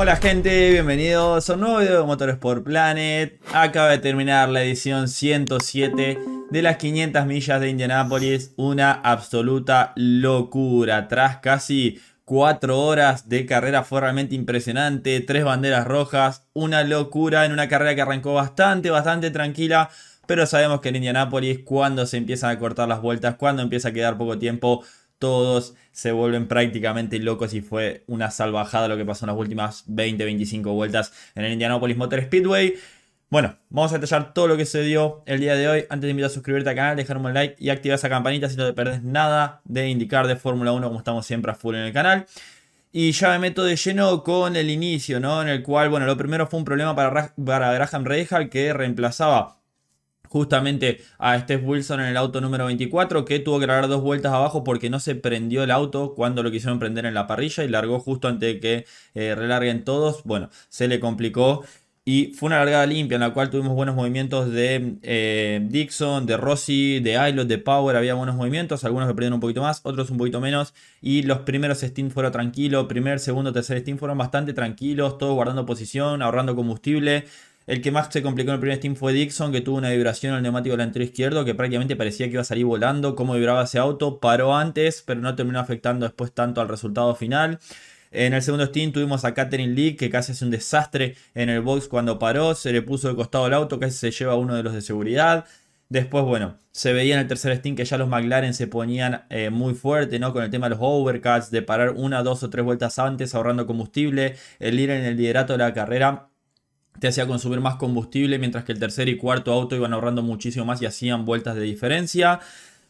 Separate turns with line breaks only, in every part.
Hola gente, bienvenidos a un nuevo video de por Planet. Acaba de terminar la edición 107 de las 500 millas de Indianápolis. Una absoluta locura. Tras casi 4 horas de carrera fue realmente impresionante. Tres banderas rojas. Una locura en una carrera que arrancó bastante, bastante tranquila pero sabemos que en Indianápolis cuando se empiezan a cortar las vueltas, cuando empieza a quedar poco tiempo, todos se vuelven prácticamente locos y fue una salvajada lo que pasó en las últimas 20-25 vueltas en el Indianapolis Motor Speedway. Bueno, vamos a detallar todo lo que se dio el día de hoy. Antes te invito a suscribirte al canal, dejarme un like y activar esa campanita si no te perdés nada de indicar de Fórmula 1 como estamos siempre a full en el canal. Y ya me meto de lleno con el inicio, ¿no? En el cual, bueno, lo primero fue un problema para, Graham Reichel que reemplazaba justamente a Steph Wilson en el auto número 24 que tuvo que largar dos vueltas abajo porque no se prendió el auto cuando lo quisieron prender en la parrilla y largó justo antes de que eh, relarguen todos. Bueno, se le complicó. Y fue una largada limpia en la cual tuvimos buenos movimientos de eh, Dixon, de Rossi, de Aylot, de Power. Había buenos movimientos, algunos le perdieron un poquito más, otros un poquito menos. Y los primeros Steam fueron tranquilos, primer, segundo, tercer Steam fueron bastante tranquilos, todos guardando posición, ahorrando combustible. El que más se complicó en el primer Steam fue Dixon, que tuvo una vibración en el neumático delantero izquierdo que prácticamente parecía que iba a salir volando. Cómo vibraba ese auto, paró antes, pero no terminó afectando después tanto al resultado final. En el segundo Steam tuvimos a Catherine Lee, que casi hace un desastre en el box cuando paró, se le puso de costado el auto, casi se lleva uno de los de seguridad. Después, bueno, se veía en el tercer Steam que ya los McLaren se ponían eh, muy fuerte, ¿no? Con el tema de los overcuts, de parar una, dos o tres vueltas antes, ahorrando combustible, el ir en el liderato de la carrera te hacía consumir más combustible, mientras que el tercer y cuarto auto iban ahorrando muchísimo más y hacían vueltas de diferencia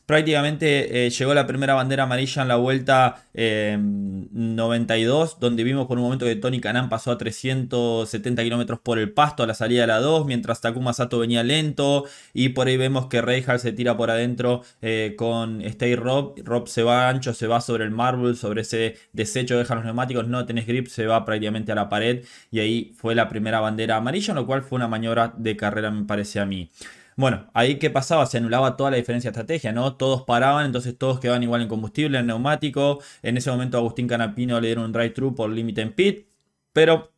prácticamente eh, llegó la primera bandera amarilla en la vuelta 92, em, donde vimos por un momento que Tony Canan pasó a 370 kilómetros por el pasto a la salida de la 2, mientras Takuma Sato venía lento. Y por ahí vemos que Reijal se tira por adentro eh, con Stay Rob. Rob se va ancho, se va sobre el marble, sobre ese desecho, deja los neumáticos, no tenés grip, se va prácticamente a la pared. Y ahí fue la primera bandera amarilla, lo cual fue una maniobra de carrera, me parece a mí. Bueno, ahí qué pasaba, se anulaba toda la diferencia de estrategia, ¿no? Todos paraban, entonces todos quedaban igual en combustible, en neumático. En ese momento Agustín Canapino le dieron un drive through por límite en pit, pero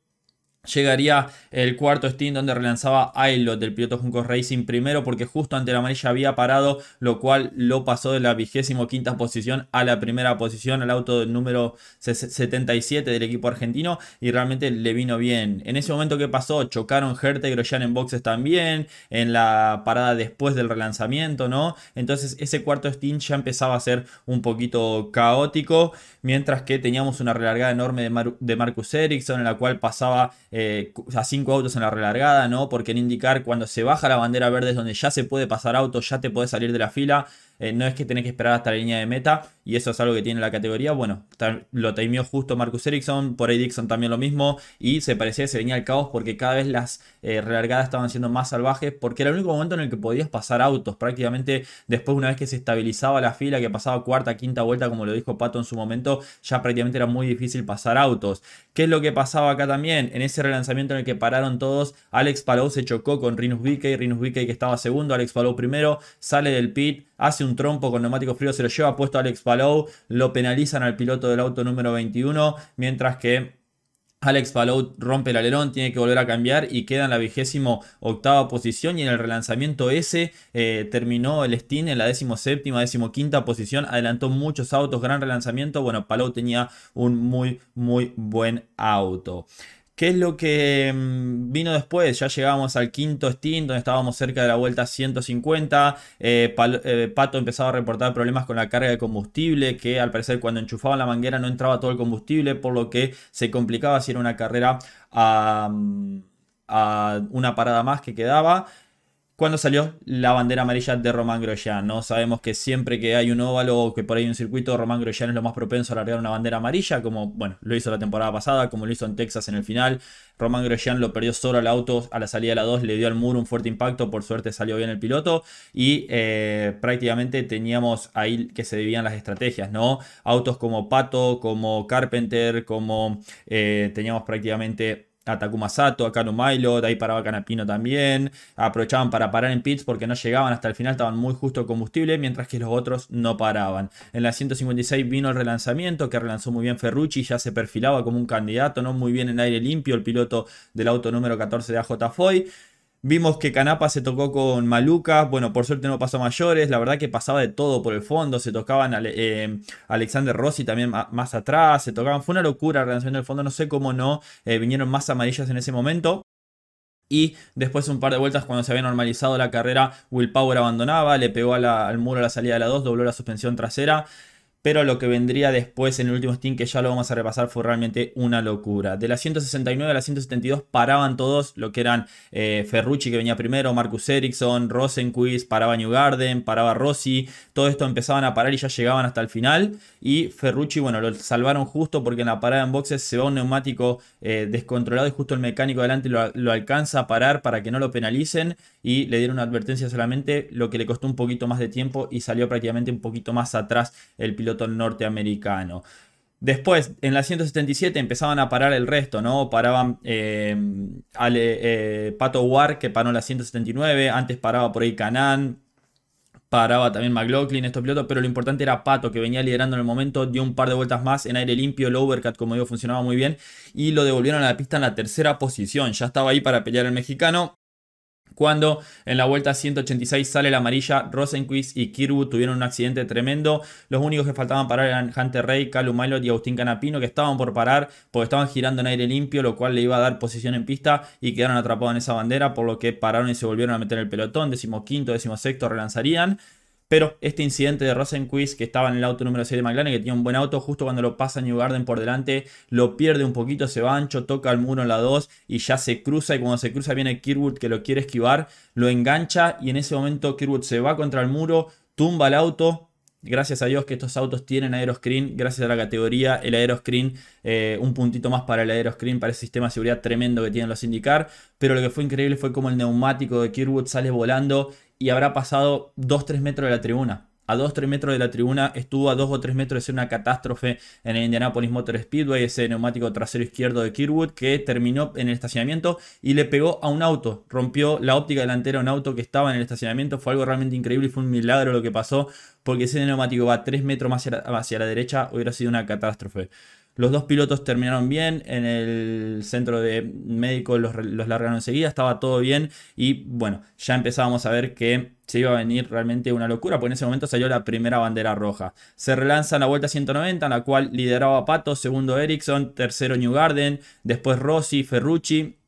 Llegaría el cuarto stint donde relanzaba Aylot del piloto Junco Racing primero porque justo ante la amarilla había parado, lo cual lo pasó de la vigésimo quinta posición a la primera posición al auto del número 77 del equipo argentino y realmente le vino bien. En ese momento que pasó, chocaron Herta y Grosjean en boxes también, en la parada después del relanzamiento, ¿no? Entonces ese cuarto stint ya empezaba a ser un poquito caótico, mientras que teníamos una relargada enorme de, de Marcus Ericsson en la cual pasaba eh, a cinco autos en la relargada, ¿no? Porque en indicar cuando se baja la bandera verde es donde ya se puede pasar autos, ya te puede salir de la fila. Eh, no es que tenés que esperar hasta la línea de meta y eso es algo que tiene la categoría. Bueno, lo temió justo Marcus Ericsson, por ahí Dixon también lo mismo y se parecía que se venía el caos porque cada vez las eh, relargadas estaban siendo más salvajes porque era el único momento en el que podías pasar autos. Prácticamente después una vez que se estabilizaba la fila, que pasaba cuarta, quinta vuelta, como lo dijo Pato en su momento, ya prácticamente era muy difícil pasar autos. ¿Qué es lo que pasaba acá también? En ese relanzamiento en el que pararon todos, Alex Palou se chocó con Rinus Vickey, Rinus Vickey que estaba segundo, Alex Palou primero, sale del pit, hace un trompo con neumáticos fríos, se lo lleva puesto Alex Palou, lo penalizan al piloto del auto número 21, mientras que Alex Palou rompe el alerón, tiene que volver a cambiar y queda en la vigésimo octava posición. Y en el relanzamiento ese eh, terminó el Steam en la décimo séptima, décimo quinta posición. Adelantó muchos autos, gran relanzamiento. Bueno, Palou tenía un muy, muy buen auto. ¿Qué es lo que mm, vino después? Ya llegábamos al quinto stint donde estábamos cerca de la vuelta 150. Eh, eh, Pato empezaba a reportar problemas con la carga de combustible, que al parecer cuando enchufaban la manguera no entraba todo el combustible, por lo que se complicaba si era una carrera a una parada más que quedaba cuando salió la bandera amarilla de Román Grosjean. ¿no? Sabemos que siempre que hay un óvalo o que por ahí hay un circuito, Román Grosjean es lo más propenso a largar una bandera amarilla, como bueno, lo hizo la temporada pasada, como lo hizo en Texas en el final. Román Grosjean lo perdió solo al auto a la salida de la 2, le dio al muro un fuerte impacto, por suerte salió bien el piloto y eh, prácticamente teníamos ahí que se debían las estrategias, ¿no? Autos como Pato, como Carpenter, como eh, teníamos prácticamente a Takuma Sato, a Kano Milo, ahí paraba Canapino también. Aprovechaban para parar en pits porque no llegaban hasta el final, estaban muy justo combustible, mientras que los otros no paraban. En la 156 vino el relanzamiento, que relanzó muy bien Ferrucci, ya se perfilaba como un candidato, ¿no? Muy bien en aire limpio el piloto del auto número 14 de AJ Foy. Vimos que Canapa se tocó con Maluca, bueno, por suerte no pasó mayores, la verdad que pasaba de todo por el fondo, se tocaban eh, Alexander Rossi también más atrás, se tocaban, fue una locura la relación del fondo, no sé cómo no, eh, vinieron más amarillas en ese momento. Y después un par de vueltas cuando se había normalizado la carrera, Will Power abandonaba, le pegó al muro a la salida de la 2, dobló la suspensión trasera pero lo que vendría después en el último Steam, que ya lo vamos a repasar, fue realmente una locura. De la 169 a la 172 paraban todos, lo que eran eh, Ferrucci que venía primero, Marcus Ericsson, Rosenquist, paraba Newgarden Garden, paraba Rossi, todo esto empezaban a parar y ya llegaban hasta el final. Y Ferrucci, bueno, lo salvaron justo porque en la parada en boxes se va un neumático eh, descontrolado y justo el mecánico adelante lo, lo alcanza a parar para que no lo penalicen y le dieron una advertencia solamente, lo que le costó un poquito más de tiempo y salió prácticamente un poquito más atrás el piloto norteamericano. Después, en la 177 empezaban a parar el resto, ¿no? Paraban eh, al eh, Pato War, que paró en la 179, antes paraba por ahí Canan paraba también McLaughlin, estos pilotos, pero lo importante era Pato, que venía liderando en el momento, dio un par de vueltas más en aire limpio, el overcut, como digo, funcionaba muy bien, y lo devolvieron a la pista en la tercera posición, ya estaba ahí para pelear al mexicano, cuando en la vuelta 186 sale la amarilla, Rosenquist y Kirby tuvieron un accidente tremendo. Los únicos que faltaban parar eran Hunter Rey, Calum Milot y Agustín Canapino, que estaban por parar porque estaban girando en aire limpio, lo cual le iba a dar posición en pista y quedaron atrapados en esa bandera, por lo que pararon y se volvieron a meter el pelotón. Décimo quinto, décimo sexto relanzarían. Pero este incidente de Rosenquist, que estaba en el auto número 6 de McLaren, que tenía un buen auto, justo cuando lo pasa New Garden por delante, lo pierde un poquito, se va ancho, toca el muro en la 2 y ya se cruza. Y cuando se cruza viene Kirwood que lo quiere esquivar, lo engancha y en ese momento Kirwood se va contra el muro, tumba el auto, Gracias a Dios que estos autos tienen aeroscreen. Gracias a la categoría, el aeroscreen, eh, un puntito más para el aeroscreen, para ese sistema de seguridad tremendo que tienen los indicar. Pero lo que fue increíble fue como el neumático de Kirwood sale volando y habrá pasado 2-3 metros de la tribuna. A 2-3 metros de la tribuna estuvo a 2 o 3 metros de ser una catástrofe en el Indianapolis Motor Speedway, ese neumático trasero izquierdo de Kirwood que terminó en el estacionamiento y le pegó a un auto. Rompió la óptica delantera a un auto que estaba en el estacionamiento. Fue algo realmente increíble y fue un milagro lo que pasó porque ese neumático va 3 metros más hacia hacia la derecha, hubiera sido una catástrofe. Los dos pilotos terminaron bien, en el centro de médico los, los largaron enseguida, estaba todo bien y bueno, ya empezábamos a ver que se iba a venir realmente una locura, porque en ese momento salió la primera bandera roja. Se relanza la vuelta 190, en la cual lideraba Pato, segundo Ericsson, tercero Newgarden, después Rossi, Ferrucci,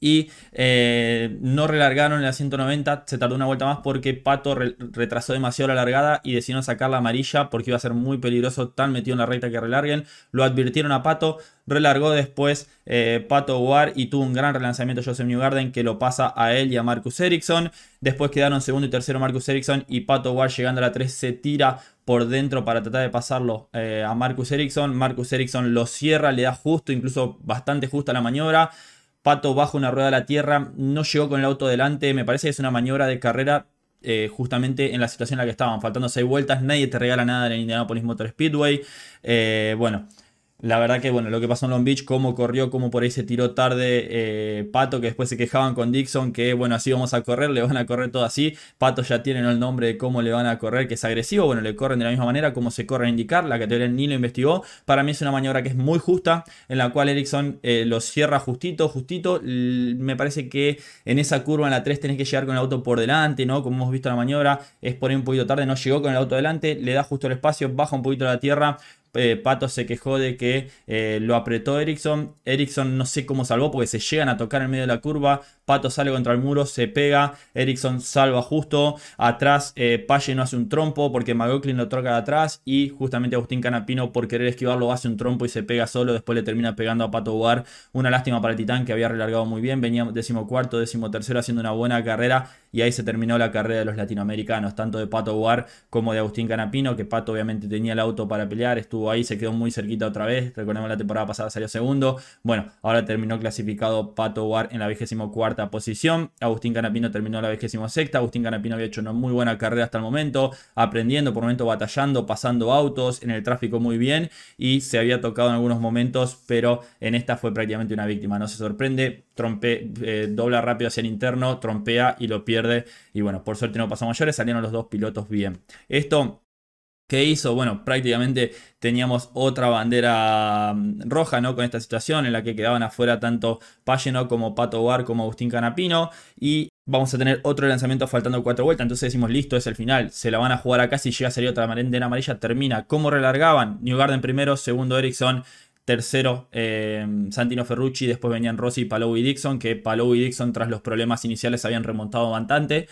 y eh, no relargaron en la 190, se tardó una vuelta más porque Pato retrasó demasiado la largada y decidieron sacar la amarilla porque iba a ser muy peligroso tan metido en la recta que relarguen. Lo advirtieron a Pato, relargó después eh, Pato War y tuvo un gran relanzamiento Joseph Newgarden que lo pasa a él y a Marcus Ericsson. Después quedaron segundo y tercero Marcus Ericsson y Pato War llegando a la 3 se tira por dentro para tratar de pasarlo eh, a Marcus Ericsson. Marcus Ericsson lo cierra, le da justo, incluso bastante justo a la maniobra. Pato bajo una rueda a la tierra, no llegó con el auto delante. Me parece que es una maniobra de carrera eh, justamente en la situación en la que estaban, faltando seis vueltas. Nadie te regala nada en el Indianapolis Motor Speedway. Eh, bueno la verdad que, bueno, lo que pasó en Long Beach, cómo corrió, cómo por ahí se tiró tarde eh, Pato, que después se quejaban con Dixon, que bueno, así vamos a correr, le van a correr todo así. Pato ya tiene el nombre de cómo le van a correr, que es agresivo, bueno, le corren de la misma manera como se corre a indicar, la categoría ni lo investigó. Para mí es una maniobra que es muy justa, en la cual Erickson eh, los cierra justito, justito. Me parece que en esa curva, en la 3, tenés que llegar con el auto por delante, ¿no? Como hemos visto en la maniobra, es por ahí un poquito tarde, no llegó con el auto delante, le da justo el espacio, baja un poquito la tierra, eh, Pato se quejó de que eh, lo apretó Ericsson. Ericsson no sé cómo salvó porque se llegan a tocar en medio de la curva. Pato sale contra el muro, se pega. Ericsson salva justo. Atrás eh, Palle no hace un trompo porque McLaughlin lo troca de atrás. Y justamente Agustín Canapino por querer esquivarlo hace un trompo y se pega solo. Después le termina pegando a Pato Guar. Una lástima para el Titán que había relargado muy bien. Venía decimocuarto, tercero haciendo una buena carrera. Y ahí se terminó la carrera de los latinoamericanos. Tanto de Pato Guar como de Agustín Canapino. Que Pato obviamente tenía el auto para pelear. Estuvo ahí, se quedó muy cerquita otra vez. Recordemos la temporada pasada salió segundo. Bueno, ahora terminó clasificado Pato War en la 24 cuarta posición. Agustín Canapino terminó la vigésimo sexta. Agustín Canapino había hecho una muy buena carrera hasta el momento, aprendiendo, por momento batallando, pasando autos, en el tráfico muy bien y se había tocado en algunos momentos, pero en esta fue prácticamente una víctima. No se sorprende, trompe, eh, dobla rápido hacia el interno, trompea y lo pierde. Y bueno, por suerte no pasó mayores, salieron los dos pilotos bien. Esto ¿Qué hizo? Bueno, prácticamente teníamos otra bandera mm, roja, ¿no? Con esta situación en la que quedaban afuera tanto Pageno como Pato Bar como Agustín Canapino. Y vamos a tener otro lanzamiento faltando cuatro vueltas. Entonces decimos, listo, es el final. Se la van a jugar acá. Si llega a salir otra bandera amarilla, termina. ¿Cómo relargaban? New Garden primero, segundo Ericsson, Tercero, em, Santino Ferrucci, después venían Rossi, Palou y Dixon, que Palou y Dixon tras los problemas iniciales habían remontado bastante.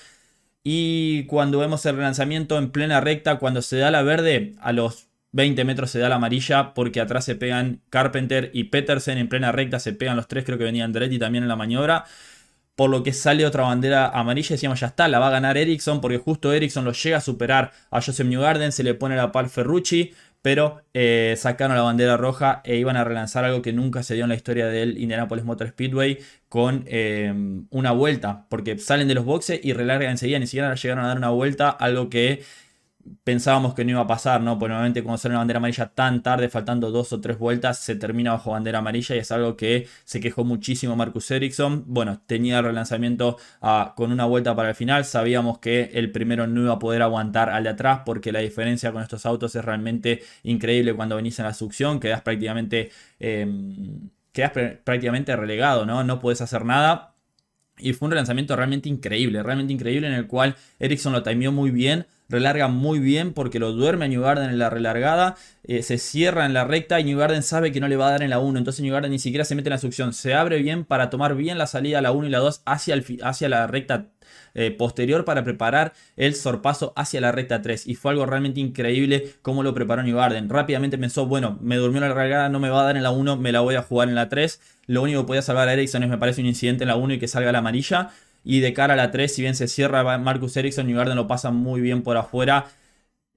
Y cuando vemos el relanzamiento en plena recta, cuando se da la verde, a los 20 metros se da la amarilla porque atrás se pegan Carpenter y Petersen en plena recta, se pegan los tres, creo que venía Andretti también en la maniobra. Por lo que sale otra bandera amarilla, decíamos ya está, la va a ganar Ericsson porque justo Ericsson lo llega a superar a Joseph Newgarden, se le pone la pal Ferrucci pero eh, sacaron la bandera roja e iban a relanzar algo que nunca se dio en la historia del Indianapolis Motor Speedway con em, una vuelta, porque salen de los boxes y relargan enseguida, ni siquiera llegaron a dar una vuelta, algo que pensábamos que no iba a pasar, ¿no? Porque normalmente cuando sale una bandera amarilla tan tarde, faltando dos o tres vueltas, se termina bajo bandera amarilla y es algo que se quejó muchísimo Marcus Ericsson. Bueno, tenía el relanzamiento ah, con una vuelta para el final, sabíamos que el primero no iba a poder aguantar al de atrás porque la diferencia con estos autos es realmente increíble cuando venís en la succión, quedas prácticamente... Em, quedas prácticamente relegado, ¿no? No podés hacer nada. Y fue un relanzamiento realmente increíble, realmente increíble en el cual Ericsson lo timeó muy bien relarga muy bien porque lo duerme a New en la relargada, eh, se cierra en la recta y New sabe que no le va a dar en la 1, entonces Newgarden ni siquiera se mete en la succión, se abre bien para tomar bien la salida a la 1 y la 2 hacia, hacia la recta eh, posterior para preparar el sorpaso hacia la recta 3. Y fue algo realmente increíble cómo lo preparó Newgarden Rápidamente pensó, bueno, me durmió la relargada, no me va a dar en la 1, me la voy a jugar en la 3. Lo único que podía salvar a Ericsson es, me parece, un incidente en la 1 y que salga la amarilla. Y de cara a la 3, si bien se cierra Marcus Ericsson y Garden lo pasa muy bien por afuera.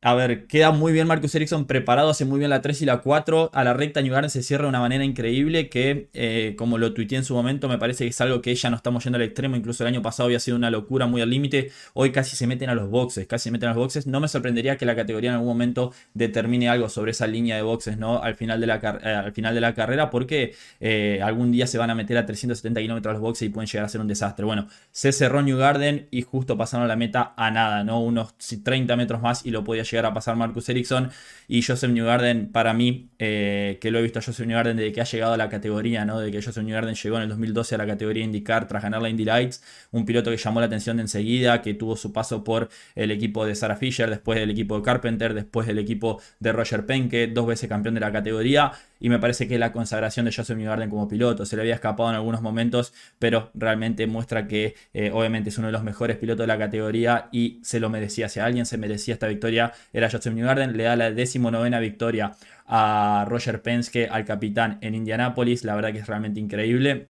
A ver, queda muy bien Marcus Ericsson preparado, hace muy bien la 3 y la 4. A la recta New Garden se cierra de una manera increíble que, eh, como lo tuiteé en su momento, me parece que es algo que ya no estamos yendo al extremo. Incluso el año pasado había sido una locura muy al límite. Hoy casi se meten a los boxes, casi se meten a los boxes. No me sorprendería que la categoría en algún momento determine algo sobre esa línea de boxes, ¿no? Al final de la, eh, al final de la carrera, porque eh, algún día se van a meter a 370 kilómetros los boxes y pueden llegar a ser un desastre. Bueno, se cerró New Garden y justo pasaron la meta a nada, ¿no? Unos 30 metros más y lo podía llegar a pasar Marcus Ericsson. Y Joseph Newgarden, para mí, eh, que lo he visto a Joseph Newgarden desde que ha llegado a la categoría, ¿no? De que Joseph Newgarden llegó en el 2012 a la categoría IndyCar tras ganar la Indy Lights. Un piloto que llamó la atención de enseguida, que tuvo su paso por el equipo de Sarah Fisher, después del equipo de Carpenter, después del equipo de Roger Penke, dos veces campeón de la categoría. Y me parece que es la consagración de Joseph Newgarden como piloto. Se le había escapado en algunos momentos, pero realmente muestra que eh, obviamente es uno de los mejores pilotos de la categoría y se lo merecía. Si alguien se merecía esta victoria, era Joseph Newgarden, le da la decimonovena victoria a Roger Penske, al capitán en Indianápolis. La verdad que es realmente increíble.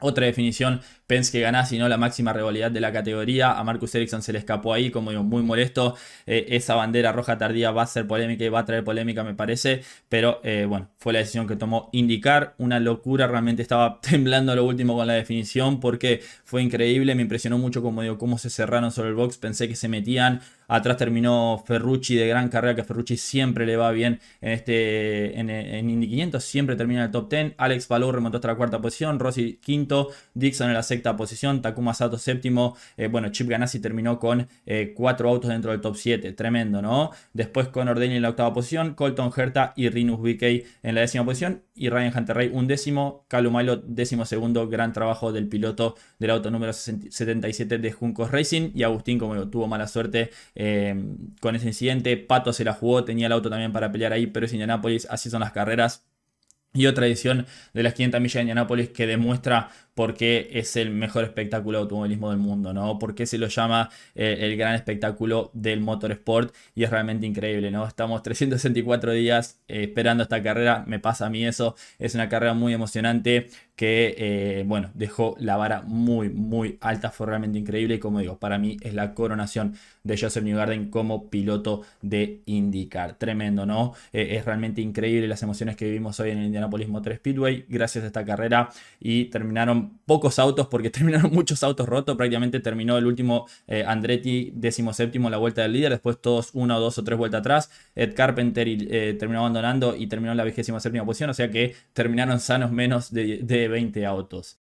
Otra definición, Penske gana, si no la máxima rivalidad de la categoría. A Marcus Ericsson se le escapó ahí, como digo, muy molesto. Eh, esa bandera roja tardía va a ser polémica y va a traer polémica, me parece. Pero eh, bueno, fue la decisión que tomó indicar. Una locura, realmente estaba temblando lo último con la definición porque fue increíble. Me impresionó mucho, como digo, cómo se cerraron sobre el box. Pensé que se metían Atrás terminó Ferrucci de gran carrera, que Ferrucci siempre le va bien en, este, en, Indy 500, siempre termina en el top 10. Alex Palou remontó hasta la cuarta posición, Rossi quinto, Dixon en la sexta posición, Takuma Sato séptimo. Eh, bueno, Chip Ganassi terminó con eh, cuatro autos dentro del top 7, tremendo, ¿no? Después con Ordeni en la octava posición, Colton Herta y Rinus BK en la décima posición y Ryan Hunter un décimo, Calumalo décimo segundo, gran trabajo del piloto del auto número 77 de Juncos Racing y Agustín como tuvo mala suerte Em, con ese incidente, Pato se la jugó, tenía el auto también para pelear ahí, pero es Indianápolis, así son las carreras. Y otra edición de las 500 millas de Indianápolis que demuestra porque es el mejor espectáculo de automovilismo del mundo, ¿no? Porque se lo llama eh, el gran espectáculo del motorsport y es realmente increíble, ¿no? Estamos 364 días eh, esperando esta carrera, me pasa a mí eso, es una carrera muy emocionante que, eh, bueno, dejó la vara muy, muy alta, fue realmente increíble y como digo, para mí es la coronación de Joseph Newgarden como piloto de IndyCar, tremendo, ¿no? es realmente increíble las emociones que vivimos hoy en el Indianapolis Motor Speedway gracias a esta carrera y terminaron pocos autos porque terminaron muchos autos rotos. Prácticamente terminó el último eh, Andretti Andretti, séptimo la vuelta del líder. Después todos una, dos o tres vueltas atrás. Ed Carpenter eh, terminó abandonando y terminó en la vigésima séptima posición. O sea que terminaron sanos menos de, 20 autos.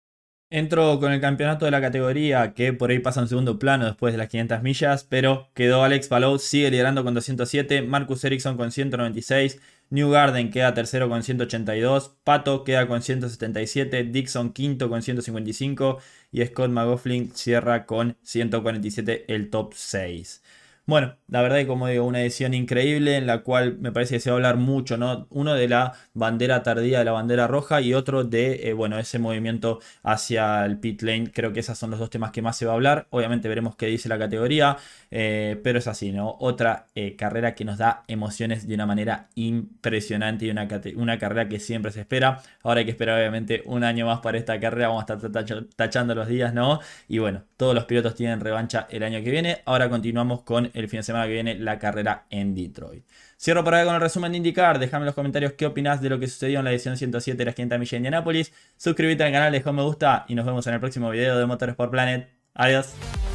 Entró con el campeonato de la categoría, que por ahí pasa en segundo plano después de las 500 millas, pero quedó Alex Palou, sigue liderando con 207, Marcus Ericsson con 196, New Garden queda tercero con 182, Pato queda con 177, Dixon quinto con 155 y Scott McGoughlin cierra con 147 el top 6. Bueno, la verdad que como digo, una edición increíble en la cual me parece que se va a hablar mucho, ¿no? Uno de la bandera tardía, de la bandera roja y otro de, eh, bueno, ese movimiento hacia el pit lane. Creo que esos son los dos temas que más se va a hablar. Obviamente veremos qué dice la categoría, eh, pero es así, ¿no? Otra eh, carrera que nos da emociones de una manera impresionante y una, carrera que siempre se espera. Ahora hay que esperar obviamente un año más para esta carrera, vamos a estar tachando los días, ¿no? Y bueno, todos los pilotos tienen revancha el año que viene. Ahora continuamos con el fin de semana que viene la carrera en Detroit. Cierro por acá con el resumen de indicar. Déjame en los comentarios qué opinas de lo que sucedió en la edición 107 de las 500 millas de Indianapolis. Suscríbete al canal, deja un me gusta y nos vemos en el próximo video de Motores por Planet. Adiós.